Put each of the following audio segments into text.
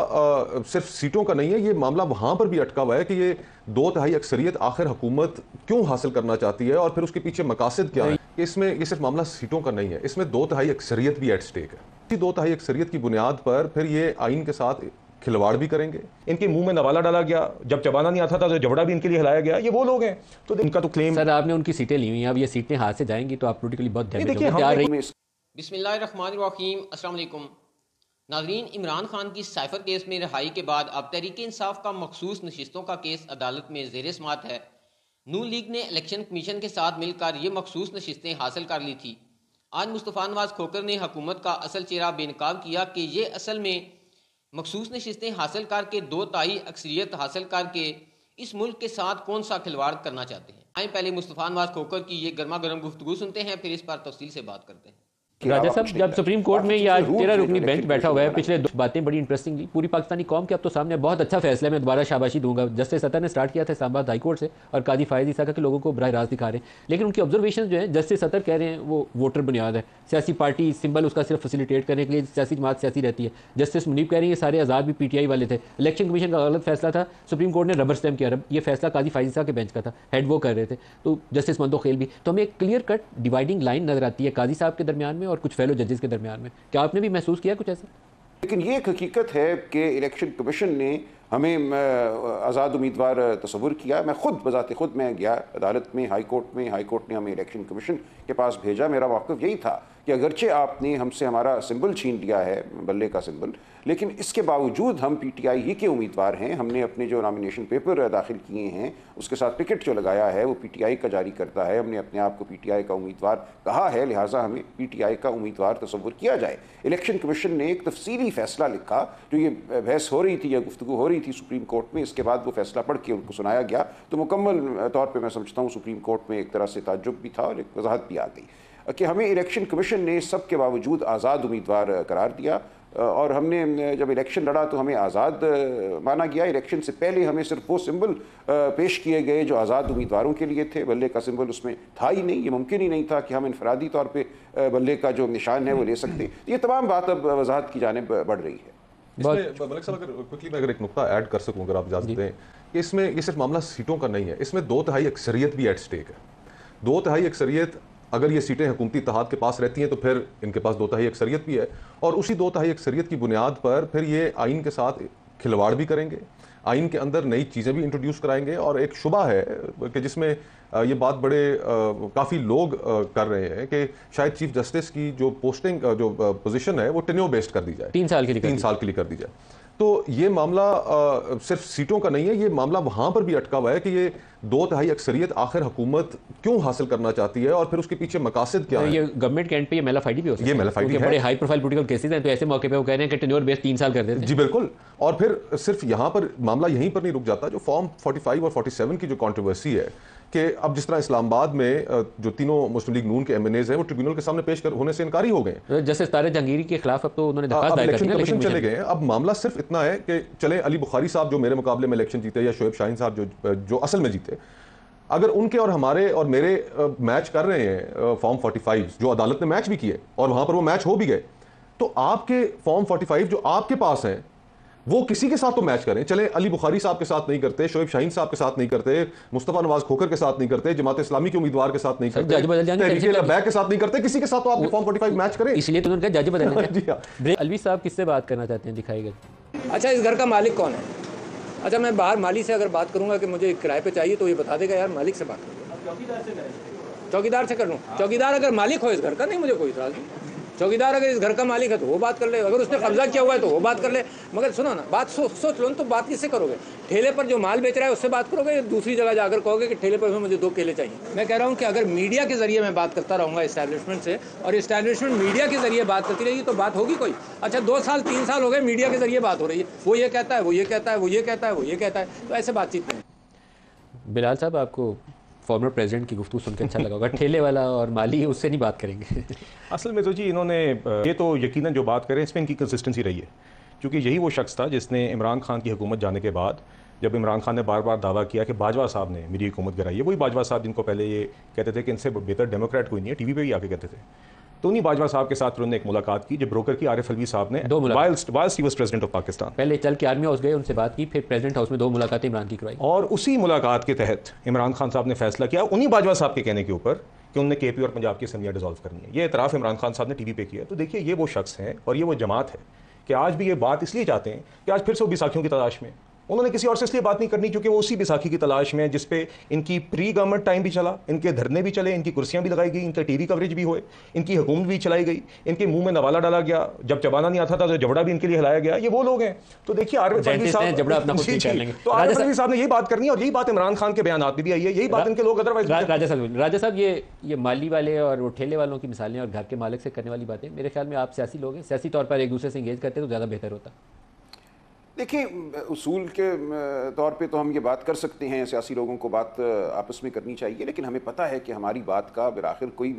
आ, सिर्फ सीटों का नहीं है ये मामला वहां पर भी अटका हुआ है कि ये दो तिहाई अक्सरियत आखिर हुकूमत क्यों हासिल करना चाहती है और फिर उसके पीछे मकासद क्या है इसमें ये सिर्फ मामला सीटों का नहीं है इसमें दो तिहाई अक्सरियत भी एट स्टेक है दो तिहाई अक्सरियत की बुनियाद पर फिर ये आइन के साथ खिलवाड़ भी करेंगे इनके मुंह में नवाला डाला गया जब चबाना नहीं आता था तो जबड़ा भी इनके लिए हिलाया गया ये वो लोग हैं तो इनका तो क्लेम सर आपने उनकी सीटें ली हुई हैं अब ये सीटें हाथ से जाएंगी तो आप पोलिटिकली बहुत बिस्मिल्लाम नाजरीन इमरान खान की साइफर केस में रहाई के बाद अब तहरीक इंसाफ का मखसूस नशस्तों का केस अदालत में जेर समात है नू लीग ने इलेक्शन कमीशन के साथ मिलकर ये मखसूस नशस्तें हासिल कर ली थी आज मुस्तफ़ा नवाज खोकर ने हकूमत का असल चेहरा बेनकाब किया कि ये असल में मखसूस नशस्तें हासिल करके दो ताई अक्सरियत हासिल करके इस मुल्क के साथ कौन सा खिलवाड़ करना चाहते हैं आए पहले मुस्तफ़ा नवाज खोकर की ये गर्मा गर्म गुफ्तु सुनते हैं फिर इस पर तफसील से बात करते हैं राजा साहब जब सुप्रीम कोर्ट में या तेरह रुकनी बेंच बैठा हुआ है पिछले दो बातें बड़ी इंटरेस्टिंग थी पूरी पाकिस्तानी कौम के अब तो सामने बहुत अच्छा फैसला है मैं दोबारा शाबाशी दूंगा जस्टिस सतह ने स्टार्ट किया था हाई हाईकोर्ट से और काजी फायदी इसाका के लोगों को बरह रास्त दिखा रहे हैं लेकिन उनकी ऑब्जर्वेशन जो है जस्टिस सतर कह रहे हैं वो वोटर बुनियाद है सियासी पार्टी सिंबल उसका सिर्फ फैसिलिटेट करने के लिए सियासी जमात सियासी रहती है जस्टिस मुनीब कह रहे हैं सारे आज़ाद भी पी वाले थे इलेक्शन कमीशन का गलत फैसला था सुप्रीम कोर्ट ने रबर स्टैम किया ये फैसला काजी फायद के बेंच का था हेड वो कर रहे थे तो जस्टिस मंदो खेल भी तो हमें एक क्लियर कट डिवाइडिंग लाइन नजर आती है काजी साहब के दरमियान में और कुछ फेलो जजेस के दरमियान में क्या आपने भी महसूस किया कुछ ऐसा लेकिन ये एक हकीकत है कि इलेक्शन कमीशन ने हमें आज़ाद उम्मीदवार तस्वुर किया मैं खुद बजाते खुद मैं गया अदालत में हाई कोर्ट में हाई कोर्ट ने हमें इलेक्शन कमीशन के पास भेजा मेरा वाकफ यही था कि अगरचे आपने हमसे हमारा सिंबल छीन लिया है बल्ले का सिंबल लेकिन इसके बावजूद हम पीटीआई ही के उम्मीदवार हैं हमने अपने जो नॉमिनेशन पेपर दाखिल किए हैं उसके साथ टिकट जो लगाया है वो पीटीआई का जारी करता है हमने अपने आप को पीटीआई का उम्मीदवार कहा है लिहाजा हमें पीटीआई का उम्मीदवार तस्वुर किया जाए इलेक्शन कमीशन ने एक तफसीली फैसला लिखा जो ये बहस हो रही थी या गुफ्तु हो रही थी सुप्रीम कोर्ट में इसके बाद वो फैसला पढ़ के उनको सुनाया गया तो मुकम्मल तौर पर मैं समझता हूँ सुप्रीम कोर्ट में एक तरह से ताजुब भी था और एक वजाहत भी आ गई कि हमें इलेक्शन कमीशन ने सब के बावजूद आज़ाद उम्मीदवार करार दिया और हमने जब इलेक्शन लड़ा तो हमें आज़ाद माना गया इलेक्शन से पहले हमें सिर्फ वो सिंबल पेश किए गए जो आज़ाद उम्मीदवारों के लिए थे बल्ले का सिंबल उसमें था ही नहीं ये मुमकिन ही नहीं था कि हम इनफरादी तौर पर बल्ले का जो निशान है वो ले सकते तो ये तमाम बात अब वजाहत की जानब बढ़ रही है अगर एक नुकता ऐड कर सकूँ अगर आप जानते हैं कि इसमें ये सिर्फ मामला सीटों का नहीं है इसमें दो तिहाई अक्सरियत भी एट स्टेक है दो तिहाई अक्सरियत अगर ये सीटें हुकूमती तहत के पास रहती हैं तो फिर इनके पास दो तहाई अक्सरियत भी है और उसी दो तहाई अक्सरियत की बुनियाद पर फिर ये आइन के साथ खिलवाड़ भी करेंगे आइन के अंदर नई चीज़ें भी इंट्रोड्यूस कराएंगे और एक शुबा है कि जिसमें ये बात बड़े काफ़ी लोग कर रहे हैं कि शायद चीफ जस्टिस की जो पोस्टिंग जो पोजीशन है वो टेन्यो बेस्ड कर दी जाए तीन साल के लिए तीन साल के लिए कर दी जाए तो ये मामला आ, सिर्फ सीटों का नहीं है ये मामला वहाँ पर भी अटका हुआ है कि ये दो तिहाई अक्सरियत आखिर हुकूमत क्यों हासिल करना चाहती है और फिर उसके पीछे मकासद क्या है ये गवर्नमेंट के एंड पे ये मेला फाइडी भी हो सकती है फाइडी है बड़े हाई प्रोफाइल पॉलिटिकल केसेस हैं तो ऐसे मौके पे वो कह रहे हैं कि टेन्योर बेस तीन साल कर देते हैं जी बिल्कुल और फिर सिर्फ यहाँ पर मामला यहीं पर नहीं रुक जाता जो फॉर्म 45 और 47 की जो कॉन्ट्रोवर्सी है कि अब जिस तरह इस्लामाबाद में जो तीनों मुस्लिम लीग नून के एम हैं वो ट्रिब्यूनल के सामने पेश कर होने से इनकारी हो गए जैसे तारे जंगीरी के खिलाफ अब तो उन्होंने इलेक्शन हाँ, कमीशन चले गए अब मामला सिर्फ इतना है कि चले अली बुखारी साहब जो मेरे मुकाबले में इलेक्शन जीते या शोएब शाहीन साहब जो जो असल में जीते अगर उनके और हमारे और मेरे मैच कर रहे हैं फॉर्म फाइव जो अदालत ने मैच भी किए और वहां पर वो मैच हो भी गए तो आपके फॉर्म फाइव जो आपके पास हैं वो किसी के साथ तो मैच करें चले अली बुखारी साहब के साथ नहीं करते शोएब शाहीन साहब के साथ नहीं करते मुस्तफा नवाज खोकर के साथ नहीं करते जमात इस्लामी के उम्मीदवार के साथ नहीं करते लबैक के साथ नहीं करते किसी के साथ तो आप फॉर्म फोर्टी मैच करें इसलिए तो हाँ। अलवी साहब किससे बात करना चाहते हैं दिखाई गई अच्छा इस घर का मालिक कौन है अच्छा मैं बाहर मालिक से अगर बात करूंगा कि मुझे किराए पे चाहिए तो ये बता देगा यार मालिक से बात करूँ चौकीदार से कर लूँ चौकीदार अगर मालिक हो इस घर का नहीं मुझे कोई इतराज़ नहीं चौकीदार अगर इस घर का मालिक है तो वो बात कर ले अगर उसने कब्जा किया हुआ है तो वो बात कर ले मगर सुनो ना बात सो, सोच लो ना तो बात किससे करोगे ठेले पर जो माल बेच रहा है उससे बात करोगे दूसरी जगह जाकर कहोगे कि ठेले पर मुझे दो केले चाहिए मैं कह रहा हूँ कि अगर मीडिया के जरिए मैं बात करता रहूँगा इस्टेब्लिशमेंट से और इस्टेब्लिशमेंट मीडिया के जरिए बात करती रहेगी तो बात होगी कोई अच्छा दो साल तीन साल हो गए मीडिया के जरिए बात हो रही है वो ये कहता है वो ये कहता है वो ये कहता है वो ये कहता है तो ऐसे बातचीत नहीं बिलाल साहब आपको फॉर्मर प्रेसिडेंट की गुफ्तु सुनकर अच्छा लगा होगा ठेले वाला और माली उससे नहीं बात करेंगे असल में तो जी इन्होंने ये तो यकीन जो बात करें इसमें इनकी कंसिस्टेंसी रही है क्योंकि यही वो शख्स था जिसने इमरान खान की हुकूमत जाने के बाद जब इमरान खान ने बार बार दावा किया कि बाजवा साहब ने मेरी हुकूमत गिराई है वही बाजवा साहब जिनको पहले ये कहते थे कि इनसे बेहतर डेमोक्रेट कोई नहीं है टी वी पर भी आके कहते थे तो उन्हीं बाजवा साहब के साथ उन्होंने एक मुलाकात की जो ब्रोकर की आरिफ अलवी साहब ने दो प्रेसिडेंट ऑफ पाकिस्तान पहले चल के आर्मी हाउस गए उनसे बात की फिर प्रेसिडेंट हाउस में दो मुलाकातें इमरान की करवाई और उसी मुलाकात के तहत इमरान खान साहब ने फैसला किया उन्हीं बाजवा साहब के कहने के ऊपर कि उनने के पी और पंजाब की असम्बलियाँ डिजॉल्व करनी है ये इतराफ़ इमरान खान साहब ने टी वी पे किया तो देखिए ये वो शख्स हैं और ये वो जमात है कि आज भी ये बात इसलिए चाहते हैं कि आज फिर से वो बैसाखियों की तलाश में उन्होंने किसी और से इसलिए बात नहीं करनी क्योंकि वो उसी बैसाखी की तलाश में है जिसपे इनकी प्री गवर्नमेंट टाइम भी चला इनके धरने भी चले इनकी कुर्सियाँ भी लगाई गई इनका टीवी कवरेज भी हुए इनकी हुकूमत भी चलाई गई इनके मुंह में नवाला डाला गया जब जबाना नहीं आता था तो जबड़ा भी इनके लिए हिलाया गया ये वो लोग हैं तो देखिए आर साहब तो साहब ने यही बात करनी और यही बात इमरान खान के बयान में भी आई है यही बात इनके लोग अदरवाइज राजा साहब राजा साहब ये ये माली वाले और वो ठेले वालों की मिसालें और घर के मालिक से करने वाली बातें मेरे ख्याल में आप सियासी लोग हैं सियासी तौर पर एक दूसरे से इंगेज करते तो ज़्यादा बेहतर होता देखिए उसूल के तौर पे तो हम ये बात कर सकते हैं सियासी लोगों को बात आपस में करनी चाहिए लेकिन हमें पता है कि हमारी बात का बिराखिर कोई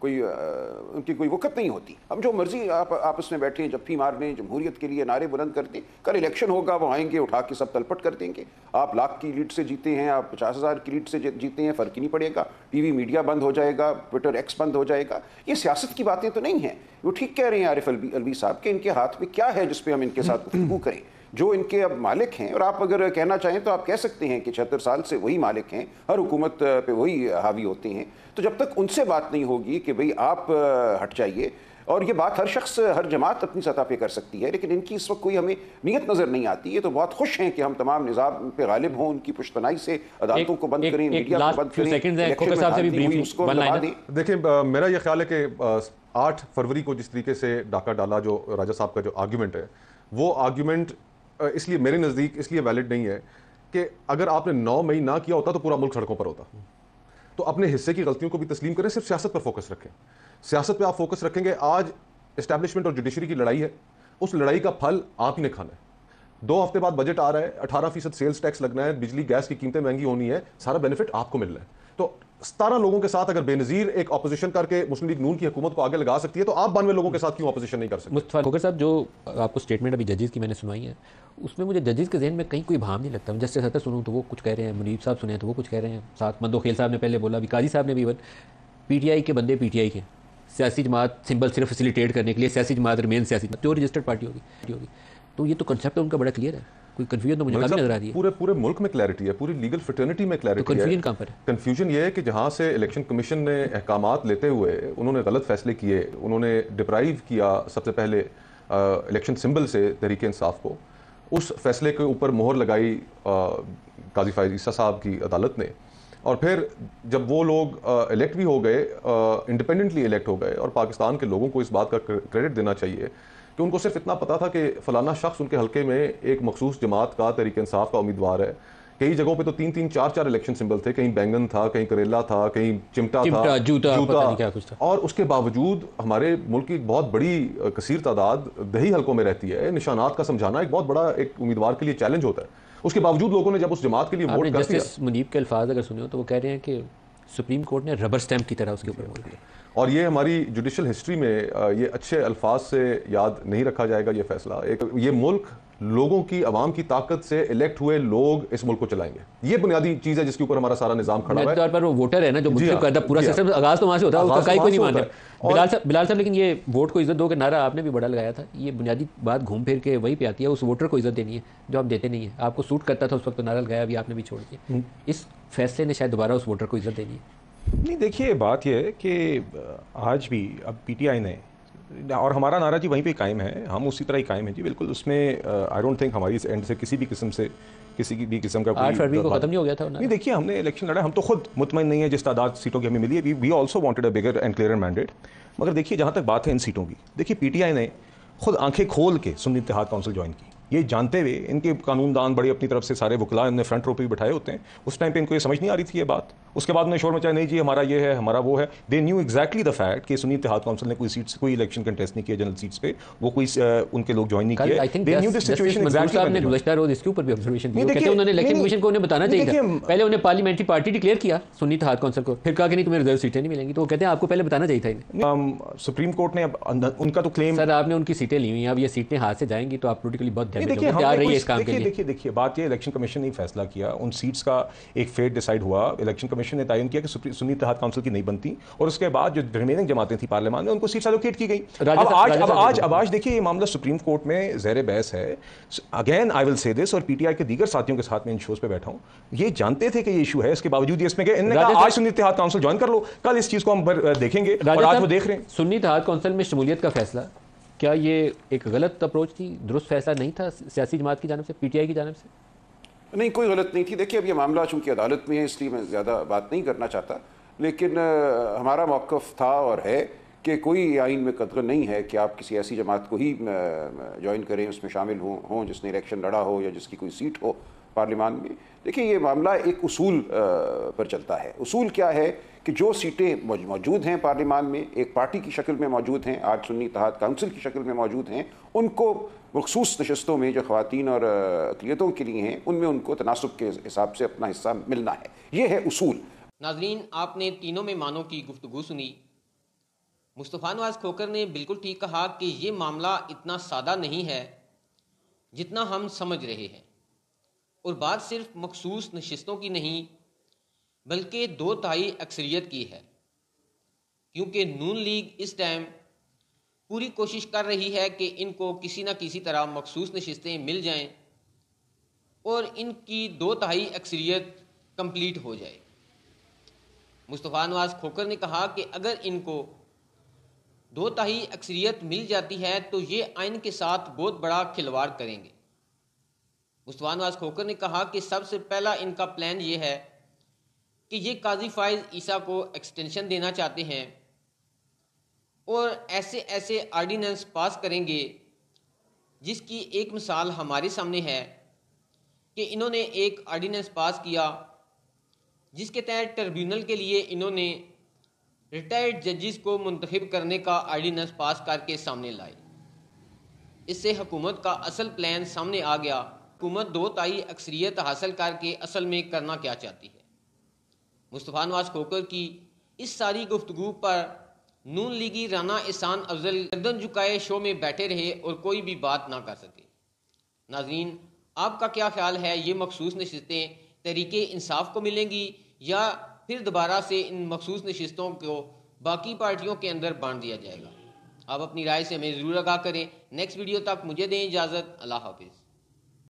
कोई उनकी कोई वक्त नहीं होती हम जो मर्जी आप आपस में बैठे जफ्फी मार लें जमहूरीत के लिए नारे बुलंद कर दें कल इलेक्शन होगा वो आएंगे उठा के सब तलपट कर देंगे आप लाख की लीड से जीते हैं आप पचास हज़ार की लीड से जीते हैं फ़र्क ही नहीं पड़ेगा टीवी मीडिया बंद हो जाएगा ट्विटर एक्स बंद हो जाएगा ये सियासत की बातें तो नहीं हैं वो ठीक कह रहे हैं आरिफ अलवी अलवी साहब कि इनके हाथ में क्या है जिसपे हम इनके साथ गुफ्तु करें जो इनके अब मालिक हैं और आप अगर कहना चाहें तो आप कह सकते हैं कि छहत्तर साल से वही मालिक हैं हर हुकूमत पे वही हावी होती हैं तो जब तक उनसे बात नहीं होगी कि भाई आप हट जाइए और ये बात हर शख्स हर जमात अपनी सतह पे कर सकती है लेकिन इनकी इस वक्त कोई हमें नीयत नज़र नहीं आती ये तो बहुत खुश हैं कि हम तमाम निज़ाम पे गालिब हों उनकी पुश्तनाई से अदालतों को बंद करें मीडिया को बंद करें देखिए मेरा ये ख्याल है कि आठ फरवरी को जिस तरीके से डाका डाला जो राजा साहब का जो आर्ग्यूमेंट है वो आर्ग्यूमेंट इसलिए मेरे नज़दीक इसलिए वैलिड नहीं है कि अगर आपने नौ मई ना किया होता तो पूरा मुल्क सड़कों पर होता तो अपने हिस्से की गलतियों को भी तस्लीम करें सिर्फ सियासत पर फोकस रखें सियासत पर आप फोकस रखेंगे आज इस्टेब्लिशमेंट और जुडिशरी की लड़ाई है उस लड़ाई का फल आप ही ने खाना है दो हफ्ते बाद बजट आ रहा है अठारह फीसद सेल्स टैक्स लगना है बिजली गैस की कीमतें महंगी होनी है सारा बेनिफिट आपको मिल रहा है तो सतारह लोगों के साथ अगर बेनजीर एक अपोजिशन करके मुस्लिम लीग नून की हुकूमत को आगे लगा सकती है तो आप बानवे लोगों के साथ क्यों अपोजिशन नहीं कर सकते मुस्तफ़ा खोकर साहब जो आपको स्टेटमेंट अभी जजेस की मैंने सुनाई है उसमें मुझे जजेस के जहन में कहीं कोई भाव नहीं लगता जस्टिस सतर सुनूँ तो वो कुछ कह रहे हैं मुनीब साहब सुने तो वो कुछ कह रहे हैं साथ मंदोखेल साहब ने पहले बोला अभी काजी साहब ने भी इवन पीटीआई के बंदे पीटीआई के सियासी जमात सिंबल सिर्फ फैसिलिटेट करने के लिए सियासी जमात रिमेन सियासी जो रजिस्टर्ड पार्टी होगी होगी तो ये तो कंसेप्ट उनका बड़ा क्लियर है कोई कन्फ्यूजन तो मुझे कम नजर आ रही है पूरे पूरे मुल्क में क्लैरिटी है पूरी लीगल फ्रेटर्निटी में क्लैरिटी तो पर है कन्फ्यूजन ये है कि जहाँ से इलेक्शन कमीशन ने अहकाम लेते हुए उन्होंने गलत फैसले किए उन्होंने डिप्राइव किया सबसे पहले इलेक्शन सिंबल से तहरीक इंसाफ को उस फैसले के ऊपर मोहर लगाई काजी फायद ईसा साहब की अदालत ने और फिर जब वो लोग इलेक्ट भी हो गए इंडिपेंडेंटली इलेक्ट हो गए और पाकिस्तान के लोगों को इस बात का क्रेडिट देना चाहिए कि उनको सिर्फ इतना पता था कि फ़लाना शख्स उनके हल्के में एक मखसूस जमात का तरीक इंसाफ का उम्मीदवार है कई जगहों पे तो तीन तीन चार चार इलेक्शन सिंबल थे कहीं बैंगन था कहीं करेला था कहीं चिमटा, चिमटा था जूता, जूता क्या कुछ था और उसके बावजूद हमारे मुल्क की बहुत बड़ी कसीर तादाद दही हलकों में रहती है निशानात का समझाना एक बहुत बड़ा एक उम्मीदवार के लिए चैलेंज होता है उसके बावजूद लोगों ने जब उस जमात के लिए वोट कर दिया मुनीब के अल्फाज अगर सुने हो तो वो कह रहे हैं कि सुप्रीम कोर्ट ने रबर स्टैम्प की तरह उसके ऊपर बोल दिया और ये हमारी जुडिशल हिस्ट्री में ये अच्छे अल्फाज से याद नहीं रखा जाएगा ये फैसला एक ये मुल्क लोगों की आवाम की ताकत से इलेक्ट हुए लोग इस मुल्क को चलाएंगे ये बुनियादी चीज है जिसके ऊपर हमारा सारा निजाम खड़ा है पर वो वोटर है ना जो मुस्लिम हाँ, पूरा हाँ। सिस्टम आगाज तो वहां से होता है उसका तो कोई नहीं मानता बिलाल साहब बिलाल साहब लेकिन ये वोट को इज्जत दो के नारा आपने भी बड़ा लगाया था ये बुनियादी बात घूम फिर के वहीं पे आती है उस वोटर को इज्जत देनी है जो आप देते नहीं है आपको सूट करता था उस वक्त तो नारा लगाया अभी आपने भी छोड़ दिया हम्म। इस फैसले ने शायद दोबारा उस वोटर को इज्जत देनी है नहीं देखिए बात यह है कि आज भी अब पीटीआई ने और हमारा नारा जी वहीं पे कायम है हम उसी तरह ही कायम है जी बिल्कुल उसमें आई डोंट थिंक हमारी इस एंड से किसी भी किस्म से किसी भी किस्म का कोई फरवरी को खत्म नहीं हो गया था नहीं देखिए हमने इलेक्शन लड़ा हम तो खुद मुतमिन नहीं है जिस तादाद सीटों की हमें मिली है we also wanted a bigger and clear mandate मगर देखिए जहाँ तक बात है इन सीटों की देखिए आई ने खुद आंखें खोल के सुन्नी इतिहाद काउंसिल ज्वाइन की ये जानते हुए इनके कानूनदान बड़े अपनी तरफ से सारे वकला इनने फ्रंट रो पर भी बैठाए होते हैं उस टाइम पर इनको ये समझ नहीं आ रही थी ये बात उसके बाद में शोर मचाया नहीं जी हमारा ये है हमारा वो है they knew exactly the fact कि सुनील तिहाड़ काउंसिल ने कोई सीट से कोई इलेक्शन कंटेस्ट नहीं किया जनरल सीट्स पे वो कोई उनके लोग ज्वाइन नहीं किया they knew the situation exactly रोज इसके ऊपर भी ऑब्जर्वेशन कहते उन्होंने इलेक्शन कमीशन को उन्हें बताना चाहिए पहले उन्हें पार्लियामेंट्री पार्टी डिक्लेयर किया सुनील तिहाड़ काउंसिल को फिर कहा कि नहीं तुम्हें रिजर्व सीटें नहीं मिलेंगी तो वो कहते हैं आपको पहले बताना चाहिए था सुप्रीम कोर्ट ने उनका तो क्लेम सर आपने उनकी सीटें ली हुई अब ये सीटें हाथ से जाएंगी तो आप पोलिटिकली बहुत रही है इस काम के लिए देखिए देखिए बात ये इलेक्शन कमीशन ने फैसला किया उन सीट्स का एक फेट डिसाइड हुआ इलेक्शन कमीशन कमीशन ने तयन किया कि सुन्नी तहत काउंसिल की नहीं बनती और उसके बाद जो रिमेनिंग जमातें थी पार्लियामान में उनको सीट एलोकेट की गई अब आज अब आज अब आज देखिए ये मामला सुप्रीम कोर्ट में जैर बहस है again I will say this और पीटीआई के दीगर साथियों के साथ में इन शोज पर बैठा हूँ ये जानते थे कि ये इशू है इसके बावजूद ये इसमें गए कहा आज सुन्नी इतिहाद काउंसिल ज्वाइन कर लो कल इस चीज़ को हम देखेंगे और आज वो देख रहे हैं सुन्नी इतिहाद काउंसिल में शमूलियत का फैसला क्या ये एक गलत अप्रोच थी दुरुस्त फैसला नहीं था सियासी जमात की जानब से पीटीआई की जानब से नहीं कोई गलत नहीं थी देखिए अब ये मामला चूँकि अदालत में है इसलिए मैं ज़्यादा बात नहीं करना चाहता लेकिन हमारा मौक़ था और है कि कोई आइन में कदर नहीं है कि आप किसी ऐसी जमात को ही ज्वाइन करें उसमें शामिल हों हों जिसने इलेक्शन लड़ा हो या जिसकी कोई सीट हो पार्लियामान में देखिए ये मामला एक उसूल पर चलता है उसूल क्या है कि जो सीटें मौजूद हैं पार्लियामान में एक पार्टी की शक्ल में मौजूद हैं आज सुन्नी तहत काउंसिल की शक्ल में मौजूद हैं उनको मखसूस नशस्तों में जो खातन और अकलीतों के लिए हैं उनमें उनको तनासब के हिसाब से अपना हिस्सा मिलना है ये है उसूल नाजरीन आपने तीनों मेहमानों की गुफ्तु सुनी मुस्तफ़ा नवाज खोकर ने बिल्कुल ठीक कहा कि ये मामला इतना सादा नहीं है जितना हम समझ रहे हैं और बात सिर्फ मखसूस नशस्तों की नहीं बल्कि दो तहाई अक्सरियत की है क्योंकि नून लीग इस टाइम पूरी कोशिश कर रही है कि इनको किसी न किसी तरह मखसूस नशस्तें मिल जाएं और इनकी दो तहाई अक्सरियत कंप्लीट हो जाए मुस्तफ़ा नवाज खोकर ने कहा कि अगर इनको दो तहाई अक्सरियत मिल जाती है तो ये आइन के साथ बहुत बड़ा खिलवाड़ करेंगे उस्मान खोकर ने कहा कि सबसे पहला इनका प्लान ये है कि ये काजी फाइज ईसा को एक्सटेंशन देना चाहते हैं और ऐसे ऐसे आर्डिनेंस पास करेंगे जिसकी एक मिसाल हमारे सामने है कि इन्होंने एक आर्डिनेंस पास किया जिसके तहत ट्रिब्यूनल के लिए इन्होंने रिटायर्ड जजेस को मुंतखब करने का आर्डीनेंस पास करके सामने लाए इससे हुकूमत का असल प्लान सामने आ गया हुकूमत दो ताई अक्सरियत हासिल करके असल में करना क्या चाहती है मुस्तफ़ा नवाज खोकर की इस सारी गुफ्तु पर नून लीगी राना एहसान अफजल गर्दन झुकाए शो में बैठे रहे और कोई भी बात ना कर सके नाजीन आपका क्या ख्याल है ये मखसूस नशस्तें तहरीक इंसाफ को मिलेंगी या फिर दोबारा से इन मखसूस नशस्तों को बाकी पार्टियों के अंदर बांट दिया जाएगा आप अपनी राय से हमें ज़रूर आगाह करें नेक्स्ट वीडियो तक मुझे दें इजाज़त अल्लाह हाफिज़